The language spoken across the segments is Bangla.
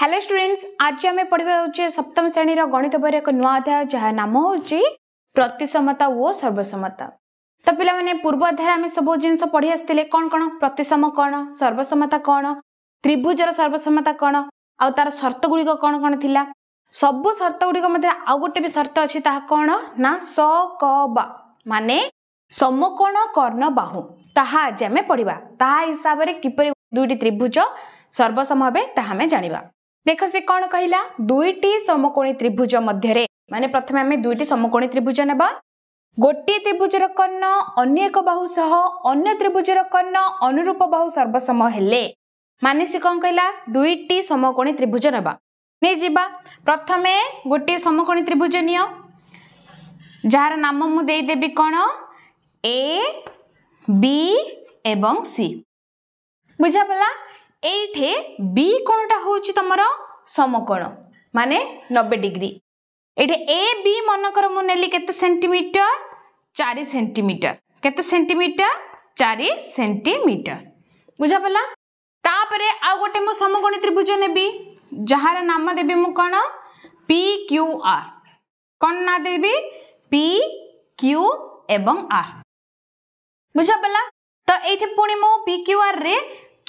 हेलो स्टूडेंट्स आज पढ़ा हूँ सप्तम श्रेणी गणित भएर एक नुआ अध्याय जहाँ नाम हूँ प्रतिसमता ओ सर्वसमता त पहिला पूर्व अध्याय सब जस पढिआसिँदै कन् कौन कन सर्वसम्मता कन त्रिभुज र सर्वसमता कन आउ तार सर्त गुडिक सब सर्त गुडिक भी सर्त बा माने समकोण कर्ण बाहु ता पढ़ा ता हिसाब से किपर दुईटी त्रिभुज सर्वसम्म हामी ता जानिबा ଦେଖ ସେ କଣ କହିଲା ଦୁଇଟି ସମକୋଣୀ ତ୍ରିଭୁଜ ମଧ୍ୟରେ ମାନେ ପ୍ରଥମେ ଆମେ ଦୁଇଟି ସମକୋଣୀ ତ୍ରିଭୁଜ ନେବା ଗୋଟିଏ ତ୍ରିଭୁଜର କର୍ଣ୍ଣ ଅନ୍ୟ ଏକ ବାହୁ ସହ ଅନ୍ୟ ତ୍ରିଭୁଜର କର୍ଣ୍ଣ ଅନୁରୂପ ବାହୁ ସର୍ବସମ ହେଲେ ମାନେ ସେ କଣ କହିଲା ଦୁଇଟି ସମକୋଣୀ ତ୍ରିଭୁଜ ନେବା ନେଇଯିବା ପ୍ରଥମେ ଗୋଟିଏ ସମକୋଣୀ ତ୍ରିଭୁଜ ନିଅ ଯାହାର ନାମ ମୁଁ ଦେଇଦେବି କ'ଣ ଏ ବି ଏବଂ ସି ବୁଝାପଲା ଏଇଠେ ବି କୋଣଟା ହେଉଛି ତମର ସମକୋଣ ମାନେ ନବେ ଡିଗ୍ରୀ ଏଇଠି ଏ ବି ମନେକର ମୁଁ ନେଲି କେତେ ସେଣ୍ଟିମିଟର ଚାରି ସେଣ୍ଟିମିଟର କେତେ ସେଣ୍ଟିମିଟର ଚାରି ସେଣ୍ଟିମିଟର ବୁଝାପଲା ତାପରେ ଆଉ ଗୋଟେ ମୁଁ ସମକୋଣୀ ତ୍ରିଭୁଜ ନେବି ଯାହାର ନାମ ଦେବି ମୁଁ କ'ଣ ପି କ୍ୟୁ ଆର୍ କ'ଣ ନାଁ ଦେବି ପି କ୍ୟୁ ଏବଂ ଆର୍ ବୁଝାପଲା ତ ଏଇଠି ପୁଣି ମୁଁ ପି କ୍ୟୁ ଆର୍ରେ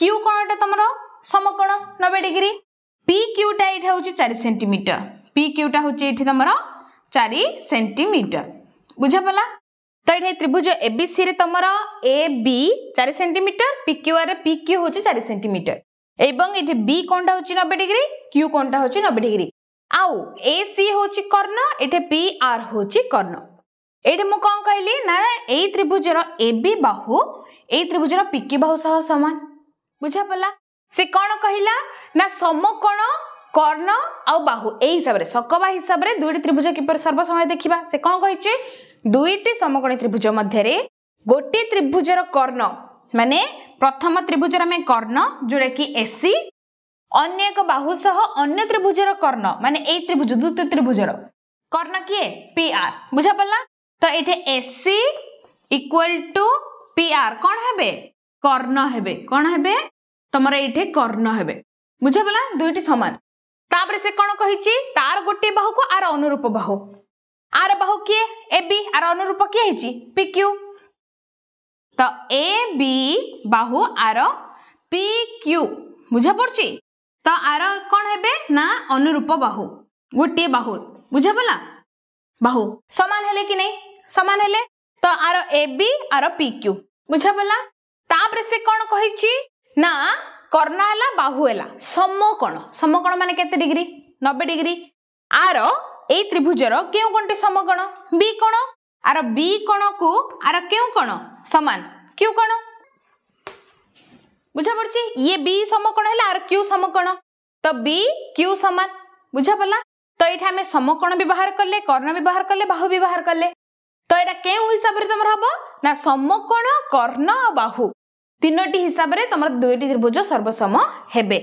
କ୍ୟୁ କ'ଣଟା ତୁମର ସମକୋଣ ନବେ ଡିଗ୍ରୀ ପି କ୍ୟୁଟା ଏଇଠି ହେଉଛି ଚାରି ସେଣ୍ଟିମିଟର ପି କ୍ୟୁଟା ହେଉଛି ଏଇଠି ତୁମର ଚାରି ସେଣ୍ଟିମିଟର ବୁଝାପଲା ତ ଏଠି ତ୍ରିଭୁଜ ଏବିସିରେ ତୁମର ଏ ବି ଚାରି ସେଣ୍ଟିମିଟର ପି କ୍ୟୁଆର୍ରେ ପି କ୍ୟୁ ହେଉଛି ଚାରି ସେଣ୍ଟିମିଟର ଏବଂ ଏଠି ବି কোনটা হচ্ছে নবে ডিগ্রি কিউ কোনটা হচ্ছে নবে ডিগ্রি আউ এ সি হচ্ছে কর্ণ এটি পি আর হচ্ছে কর্ণ এটি মু কম কহিলি না এই ত্রিভুজর এ বি বাহু এই ত্রিভুজর পিকি বাহু সহ সমান ବୁଝାପଲା ସେ କ'ଣ କହିଲା ନା ସମକୋଣ କର୍ଣ୍ଣ ଆଉ ବାହୁ ଏଇ ହିସାବରେ ଶକବା ହିସାବରେ ଦୁଇଟି ତ୍ରିଭୁଜ କିପରି ସର୍ବସମୟ ଦେଖିବା ସେ କ'ଣ କହିଛି ଦୁଇଟି ସମକୋଣୀ ତ୍ରିଭୁଜ ମଧ୍ୟରେ ଗୋଟିଏ ତ୍ରିଭୁଜର କର୍ଣ୍ଣ ମାନେ ପ୍ରଥମ ତ୍ରିଭୁଜର ଆମେ କର୍ଣ୍ଣ ଯେଉଁଟାକି ଏସି ଅନ୍ୟ ଏକ ବାହୁ ସହ ଅନ୍ୟ ତ୍ରିଭୁଜର କର୍ଣ୍ଣ ମାନେ ଏଇ ତ୍ରିଭୁଜ ଦ୍ୱିତୀୟ ତ୍ରିଭୁଜର କର୍ଣ୍ଣ କିଏ ପି ଆର୍ ବୁଝାପଡ଼ିଲା ତ ଏଠି AC equal to P R କ'ଣ ହେବେ କର୍ଣ୍ଣ ହେବେ କ'ଣ ହେବେ তোমার এইটি কর্ণ হবে বুঝাগলা দুইটি সমান তাপরে সে কোণ কহিছি তার গোটিয়ে বাহুকু আর অনুরূপ বাহু আর বাহু কি এ বি আর অনুরূপ কি হয়েছি পি কিউ তো এ বি বাহু আর পি কিউ বুঝা পড়ছি তো আর কোণ হবে না অনুরূপ বাহু গোটিয়ে বাহু বুঝা পড়লা বাহু সমান হলে কি নাই সমান হলে তো আর এ বি আর পি কিউ বুঝা পড়লা তাপরে সে কোণ কহিছি ना কর্ণ হল বাহু হল সমকোণ সমকোণ মানে কেতে ডিগ্রি নবে ডিগ্রি আর এই ত্রিভুজর কেউ কোণটি সমকোণ বি কোণ আর বি কোণকু আর কেউ কোণ সমান কিউ কোণ বুঝা পড়ছি ইয়ে বি সমকোণ হলে আর কিউ সমকোণ তো বি কিউ সমান বুঝা পড়লা তো এইটা আমি সমকোণ ব্যবহার কলে কর্ণ ব্যবহার কলে বাহু ব্যবহার কলে তো এটা কেউ হিসাবে তোমার হব না সমকোণ কর্ণ বাহু ତିନୋଟି ହିସାବରେ ତମର ଦୁଇଟି ତ୍ରିଭୁଜ ସର୍ବସମ ହେବେ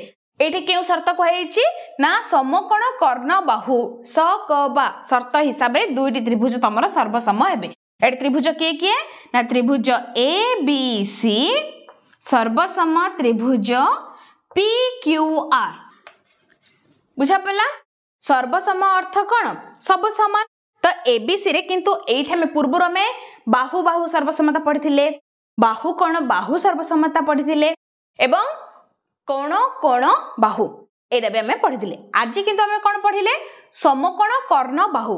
ଏଠି କେଉଁ ସର୍ତ୍ତ କୁହାଯାଇଛି ନା ସମକୋଣ କର୍ଣ୍ଣ ବାହୁ ସ କ ବା ସର୍ତ୍ତ ହିସାବରେ ଦୁଇଟି ତ୍ରିଭୁଜ ତମର ସର୍ବସମ ହେବେ ଏଠି ତ୍ରିଭୁଜ କିଏ କିଏ ନା ତ୍ରିଭୁଜ ଏ ବି ସି ସର୍ବସମ ତ୍ରିଭୁଜ ପି କ୍ୟୁ ଆର୍ ବୁଝା ପଡ଼ିଲା ସର୍ବସମ ଅର୍ଥ କ'ଣ ସବୁ ସମାନ ତ ଏବିସିରେ କିନ୍ତୁ ଏଇଠି ଆମେ ପୂର୍ବରୁ ଆମେ ବାହୁ ବାହୁ ସର୍ବସମତା ପଢ଼ିଥିଲେ ବାହୁ କଣ ବାହୁ ସର୍ବସମ୍ମତା ପଢ଼ିଥିଲେ ଏବଂ କଣ କଣ ବାହୁ ଏଇଟା ବି ଆମେ ପଢ଼ିଥିଲେ ଆଜି କିନ୍ତୁ ଆମେ କ'ଣ ପଢ଼ିଲେ ସମକୋଣ କର୍ଣ୍ଣ ବାହୁ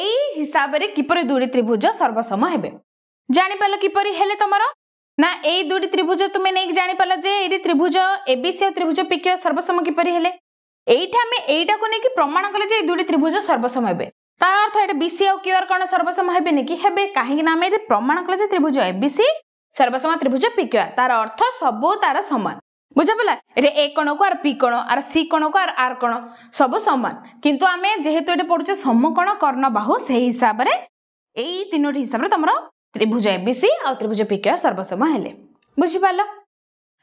ଏଇ ହିସାବରେ କିପରି ଦୁଇଟି ତ୍ରିଭୁଜ ସର୍ବସମ ହେବେ ଜାଣିପାରିଲ କିପରି ହେଲେ ତମର ନା ଏଇ ଦୁଇଟି ତ୍ରିଭୁଜ ତୁମେ ନେଇକି ଜାଣିପାରିଲ ଯେ ଏଇଠି ତ୍ରିଭୁଜ ଏବିସି ଆଉ ତ୍ରିଭୁଜ ପିକ୍ୟ ସର୍ବସମ କିପରି ହେଲେ ଏଇଠି ଆମେ ଏଇଟାକୁ ନେଇକି ପ୍ରମାଣ କଲେ ଯେ ଏଇ ଦୁଇଟି ତ୍ରିଭୁଜ ସର୍ବସମ ହେବେ তা অর্থ এটা বিসি আউ কিউআর কোণ সর্বসম হবেনি কি হবে কাহিঁকি না আমি এটি প্রমাণ কলে যে ত্রিভুজ এবিসি সর্বসম ত্রিভুজ পিকিউআর তার অর্থ সবু তার সমান বুঝিপারা এটা এ কোণকু আর পি কোণ আর সি কোণকু আর আর কোণ সবু সমান কিন্তু আমি যেহেতু এটা পড়ুছে সমকোণ কর্ণবাহু সেই হিসাবে এই তিনোটি হিসাবে তোমার ত্রিভুজ এবিসি আর ত্রিভুজ পিকিউআর সর্বসম হলে বুঝিপার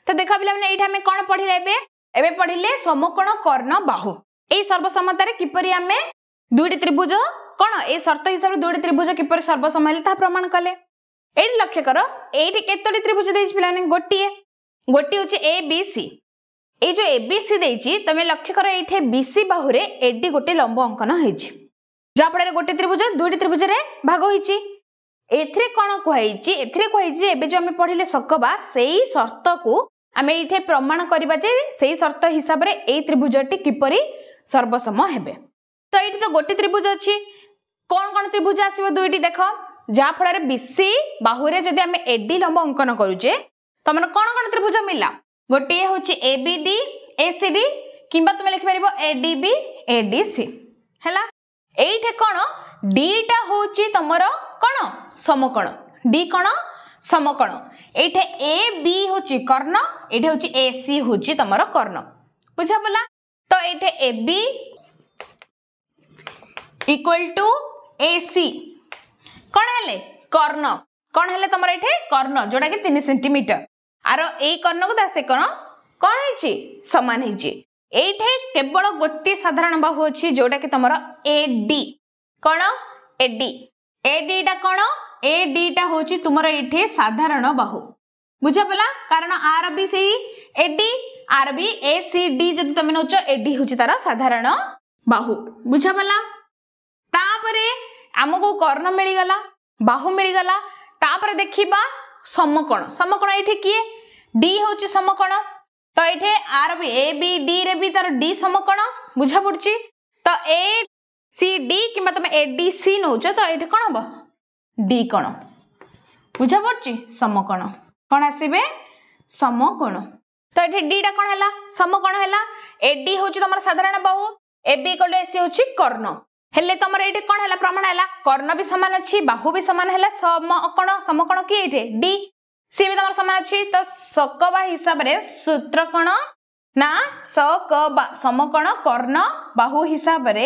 তো দেখ পিলামানে এইটা আমি কোণ পড়িলে এবে এবে পড়িলে সমকোণ কর্ণ বাহু এই সর্বসম্মতার কিপর আমি ଦୁଇଟି ତ୍ରିଭୁଜ କ'ଣ ଏ ସର୍ତ୍ତ ହିସାବରେ ଦୁଇଟି ତ୍ରିଭୁଜ କିପରି ସର୍ବସମ୍ମ ହେଲେ ତାହା ପ୍ରମାଣ କଲେ ଏଇଠି ଲକ୍ଷ୍ୟ କର ଏଇଠି କେତୋଟି ତ୍ରିଭୁଜ ଦେଇଛି ପିଲାମାନେ ଗୋଟିଏ ଗୋଟିଏ ହଉଛି ଏ ବି ସି ଏଇ ଯୋଉ ଏ ବି ସି ଦେଇଛି ତମେ ଲକ୍ଷ୍ୟ କର ଏଇଠି ବି ସି ବାହୁରେ ଏଡି ଗୋଟେ ଲମ୍ବ ଅଙ୍କନ ହେଇଛି ଯାହାଫଳରେ ଗୋଟେ ତ୍ରିଭୁଜ ଦୁଇଟି ତ୍ରିଭୁଜରେ ଭାଗ ହୋଇଛି ଏଥିରେ କ'ଣ କୁହାଯାଇଛି ଏଥିରେ କୁହାଯାଇଛି ଏବେ ଯୋଉ ଆମେ ପଢ଼ିଲେ ସକବା ସେଇ ସର୍ତ୍ତକୁ ଆମେ ଏଇଠି ପ୍ରମାଣ କରିବା ଯେ ସେଇ ସର୍ତ୍ତ ହିସାବରେ ଏଇ ତ୍ରିଭୁଜଟି କିପରି ସର୍ବସମ୍ମ ହେବେ তো এইটি তো গোটে ত্রিভুজ অছি কোণ কোণ ত্রিভুজ আসবে দুইটি দেখ যাফলের বিসি বাহুরে যদি আমি এডি লম্ব অঙ্কন করুছে তোমার কোণ কোণ ত্রিভুজ মিলা গোটিয়ে হচ্ছে A B D A C D কিংবা তুমি লিখিপার A D B A D C হল এইটি কোণ ডিটা হচ্ছে তোমার কোণ সমকোণ ডি কোণ সমকোণ এইটা এ বি হচ্ছে কর্ণ এইটা হচ্ছে এ সি হচ্ছে তোমার কর্ণ বুঝা বলা তো এইটা A B equal to AC কোণ হলে কর্ণ কোণ হলে তোমার এটি কর্ণ যেটা কি তিন সেটিমিটর আর এই কর্ণকু তা সে কোণ কোণ হয়েছি সমান হয়েছি এইটি কেবল গোটি সাধারণ বাহু অছি যেটা কি তোমার এডি কোণ এডি এডিটা কোণ এডিটা হচ্ছে তোমার এটি সাধারণ বাহু বুঝাপলা কারণ আর বি সেই এডি আর বি এ সি ডি যদি তুমি নেছ এডি হচ্ছে তার সাধারণ বাহু বুঝাপলা ତାପରେ ଆମକୁ କର୍ଣ୍ଣ ମିଳିଗଲା ବାହୁ ମିଳିଗଲା ତାପରେ ଦେଖିବା ସମକୋଣ ସମକୋଣ ଏଇଠି କିଏ ଡି ହେଉଛି ସମକୋଣ ତ ଏଇଠି ଆର ବି ଏ ବି ଡିରେ ବି ତାର ଡି ସମକୋଣ ବୁଝା ପଡୁଛି ତ ଏ ସି ଡି କିମ୍ବା ତମେ ଏ ଡି ସି ନେଉଛ ତ ଏଇଠି କ'ଣ ହବ ଡି କଣ ବୁଝା ପଡୁଛି ସମକୋଣ କ'ଣ ଆସିବେ ସମକୋଣ ତ ଏଠି ଡିଟା କ'ଣ ହେଲା ସମକୋଣ ହେଲା ଏ ଡି ହେଉଛି ତମର ସାଧାରଣ ବାହୁ ଏ ବି କଲେ ଏ ସି ହେଉଛି କର୍ଣ୍ଣ ହେଲେ ତମର ଏଇଠି କ'ଣ ହେଲା ପ୍ରମାଣ ହେଲା କର୍ଣ୍ଣ ବି ସମାନ ଅଛି ବାହୁ ବି ସମାନ ହେଲା ସମକୋଣ ସମକୋଣ କି ଏଇଠି ଡି ସିଏ ବି ତମର ସମାନ ଅଛି ତ ସକବା ହିସାବରେ ସୂତ୍ର କ'ଣ ନା ସକବା ସମକୋଣ କର୍ଣ୍ଣ ବାହୁ ହିସାବରେ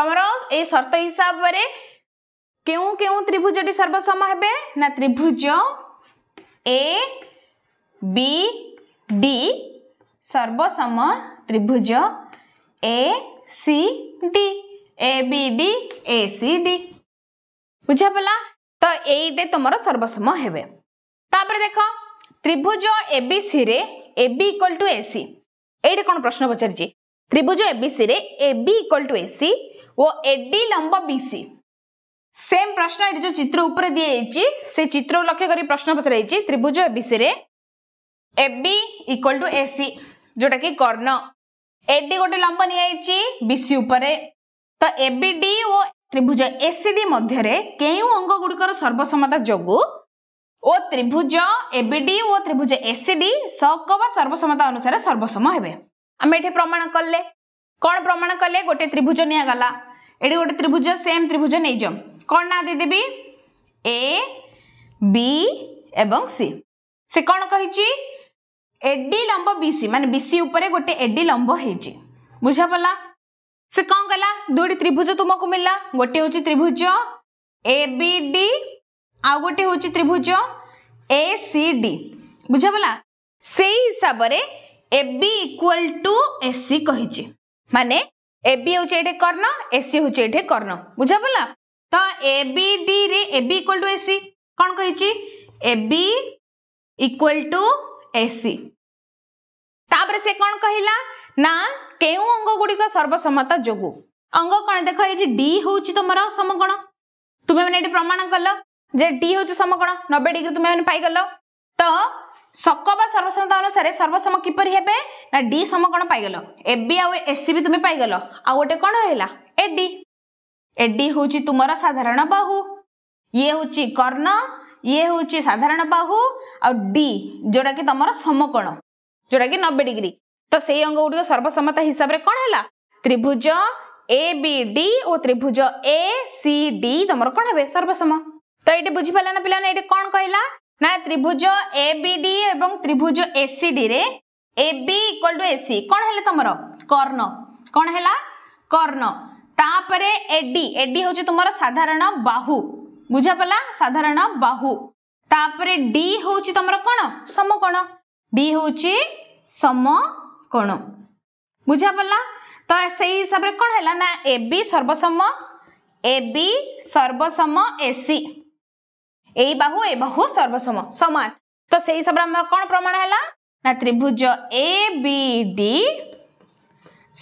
ତମର ଏ ସର୍ତ୍ତ ହିସାବରେ କେଉଁ କେଉଁ ତ୍ରିଭୁଜଟି ସର୍ବସମ ହେବେ ନା ତ୍ରିଭୁଜ ଏ ବି ଡି ସର୍ବସମ ତ୍ରିଭୁଜ A C D A B D A C D বুঝা পেলা তো এইটা তোমার সর্বসম হবে তাপরে দেখ ত্রিভুজ এবিসি রে এবি ইকল টু এসি এইটা কোণ প্রশ্ন পচারিছি ত্রিভুজ এবিসি রে এবি ইকল টু এসি ও এডি লম্ব বিসি সেম প্রশ্ন এটি যে চিত্র উপরে দিয়ে যাইছি সে চিত্র লক্ষ্য করে প্রশ্ন পচরা যাইছি ত্রিভুজ এবিসি রে এবি ইকল টু এসি যেটা কি কর্ণ এডি গোটে লম্ব নিয়ে যাইছি বিসি উপরে ତ ଏ ବି ଡି ଓ ତ୍ରିଭୁଜ ଏସି ଡି ମଧ୍ୟରେ କେଉଁ ଅଙ୍ଗ ଗୁଡ଼ିକର ସର୍ବସମ୍ମତା ଯୋଗୁଁ ଓ ତ୍ରିଭୁଜ ଡି ଓ ତ୍ରିଭୁଜ ଏସିଡି ସକ ବା ସର୍ବସମ୍ମତା ଅନୁସାରେ ସର୍ବସମ୍ମ ହେବେ ଆମେ ଏଠି ପ୍ରମାଣ କଲେ କ'ଣ ପ୍ରମାଣ କଲେ ଗୋଟେ ତ୍ରିଭୁଜ ନିଆଗଲା ଏଠି ଗୋଟେ ତ୍ରିଭୁଜ ସେମ୍ ତ୍ରିଭୁଜ ନେଇଯାଉ କ'ଣ ନାଁ ଦେଇଦେବି ଏ ବି ଏବଂ ସି ସେ କ'ଣ କହିଛି ଏଡି ଲମ୍ବ ବି ସି ମାନେ ବି ସି ଉପରେ ଗୋଟେ ଏଡି ଲମ୍ବ ହେଇଛି ବୁଝାପଲା ସେ କ'ଣ କଲା ଦୁଇଟି ତ୍ରିଭୁଜ ତୁମକୁ ମିଳିଲା ଗୋଟିଏ ହେଉଛି ତ୍ରିଭୁଜ ଏ ବି ଡି ଆଉ ଗୋଟିଏ ହେଉଛି ତ୍ରିଭୁଜ ଏ ସି ଡି ବୁଝାଗଲା ସେଇ ହିସାବରେ A B equal to A C କହିଛି ମାନେ ଏ ବି ହେଉଛି ଏଠି କର୍ଣ୍ଣ ଏ ସି ହେଉଛି ଏଠି କର୍ଣ୍ଣ ବୁଝାଗଲା ତ ଏ ବି ଡିରେ A B equal to A C କ'ଣ କହିଛି A B equal to A C ତାପରେ ସେ କ'ଣ କହିଲା ନା କେଉଁ ଅଙ୍ଗ ଗୁଡିକ ସର୍ବସମ୍ମତ ଯୋଗୁ ଅଙ୍ଗ କଣ ଦେଖ ଏଠି ଡି ହଉଛି ତମର ସମକଣ ତୁମେ ମାନେ ଏଠି ପ୍ରମାଣ କଲ ଯେ ଡି ହଉଛି ସମକଣ ନବେ ଡିଗ୍ରୀ ତୁମେ ମାନେ ପାଇଗଲ ତ ସକ ବା ସର୍ବସମ୍ମତ ଅନୁସାରେ ସର୍ବସମ କିପରି ହେବେ ନା ଡି ସମକଣ ପାଇଗଲ ଏବି ଆଉ ଏସ୍ସି ବି ତୁମେ ପାଇଗଲ ଆଉ ଗୋଟେ କଣ ରହିଲା ଏ ଡି ଏ ଡି ହଉଛି ତୁମର ସାଧାରଣ ବାହୁ ଇଏ ହଉଛି କର୍ଣ୍ଣ ଇଏ ହଉଛି ସାଧାରଣ ବାହୁ ଆଉ ଡି ଯୋଉଟାକି ତମର ସମକଣ ଯୋଉଟାକି ନବେ ଡିଗ୍ରୀ ତ ସେଇ ଅଙ୍ଗ ଗୁଡ଼ିକ ସର୍ବସମ୍ମତ ହିସାବରେ କ'ଣ ହେଲା ତ୍ରିଭୁଜ ଏ ବି ଡି ଓ ତ୍ରିଭୁଜ ଏ ସି ଡି ତମର କ'ଣ ହେବେ ସର୍ବସମ ତ ଏଇଠି ବୁଝିପାରିଲା ନା ପିଲାମାନେ ଏଇଠି କ'ଣ କହିଲା ନା ତ୍ରିଭୁଜ ଏ ବି ଡି ଏବଂ ତ୍ରିଭୁଜ ଏ ସି ଡି ରେ A B equal to A C କ'ଣ ହେଲା ତମର କର୍ଣ୍ଣ କ'ଣ ହେଲା କର୍ଣ୍ଣ ତାପରେ ଏ ଡି ଏ ଡି ହେଉଛି ତୁମର ସାଧାରଣ ବାହୁ ବୁଝାପଲା ସାଧାରଣ ବାହୁ ତାପରେ ଡି ହେଉଛି ତମର କ'ଣ ସମକୋଣ ଡି ହେଉଛି ସମ କ'ଣ ବୁଝା ପଡ଼ିଲା ତ ସେଇ ହିସାବରେ କ'ଣ ହେଲା ନା ଏ ବି ସର୍ବସମ ଏ ବି ସର୍ବସମ ଏସି ଏଇ ବାହୁ ଏ ବାହୁ ସର୍ବସମ ସମାନ ତ ସେଇ ହିସାବରେ ଆମର କ'ଣ ପ୍ରମାଣ ହେଲା ନା ତ୍ରିଭୁଜ ଏ ବି ଡି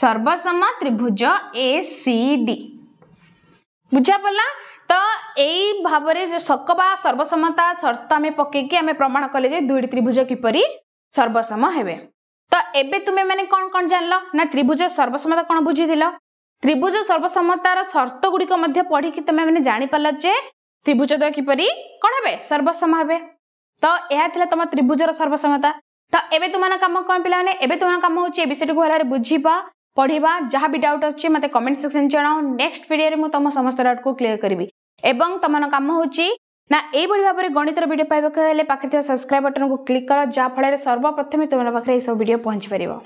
ସର୍ବସମ ତ୍ରିଭୁଜ ଏ ସି ଡି ବୁଝା ପଡ଼ିଲା ତ ଏଇ ଭାବରେ ଶକ ବା ସର୍ବସମତା ସର୍ତ୍ତ ଆମେ ପକେଇକି ଆମେ ପ୍ରମାଣ କଲେ ଯେ ଦୁଇଟି ତ୍ରିଭୁଜ କିପରି ସର୍ବସମ ହେବେ ତ ଏବେ ତୁମେମାନେ କ'ଣ କ'ଣ ଜାଣିଲ ନା ତ୍ରିଭୁଜ ସର୍ବସମ୍ମତା କ'ଣ ବୁଝିଥିଲ ତ୍ରିଭୁଜ ସର୍ବସମ୍ମତାର ସର୍ତ୍ତ ଗୁଡ଼ିକ ମଧ୍ୟ ପଢ଼ିକି ତୁମେମାନେ ଜାଣିପାରିଲ ଯେ ତ୍ରିଭୁଜ ଦ୍ୱୟ କିପରି କ'ଣ ହେବେ ସର୍ବସମ ହେବେ ତ ଏହା ଥିଲା ତୁମ ତ୍ରିଭୁଜର ସର୍ବସମ୍ମତା ତ ଏବେ ତୁମର କାମ କ'ଣ ପିଲାମାନେ ଏବେ ତୁମର କାମ ହେଉଛି ଏ ବିଷୟଟିକୁ ଭଲରେ ବୁଝିବା ପଢ଼ିବା ଯାହା ବି ଡାଉଟ୍ ଅଛି ମୋତେ କମେଣ୍ଟ ସେକ୍ସନ୍ ଜଣାଅ ନେକ୍ସଟ ଭିଡ଼ିଓରେ ମୁଁ ତୁମ ସମସ୍ତ ଡାଉଟ୍କୁ କ୍ଲିୟର କରିବି ଏବଂ ତୁମର କାମ ହେଉଛି ନା ଏଇଭଳି ଭାବରେ ଗଣିତର ଭିଡ଼ିଓ ପାଇବାକୁ ହେଲେ ପାଖରେ ଥିବା ସବସ୍କ୍ରାଇବ୍ ବଟନ୍କୁ କ୍ଲିକ୍ କର ଯାହାଫଳରେ ସର୍ବପ୍ରଥମେ ତୁମର ପାଖରେ ଏହିସବୁ ଭିଡ଼ିଓ ପହଞ୍ଚିପାରିବ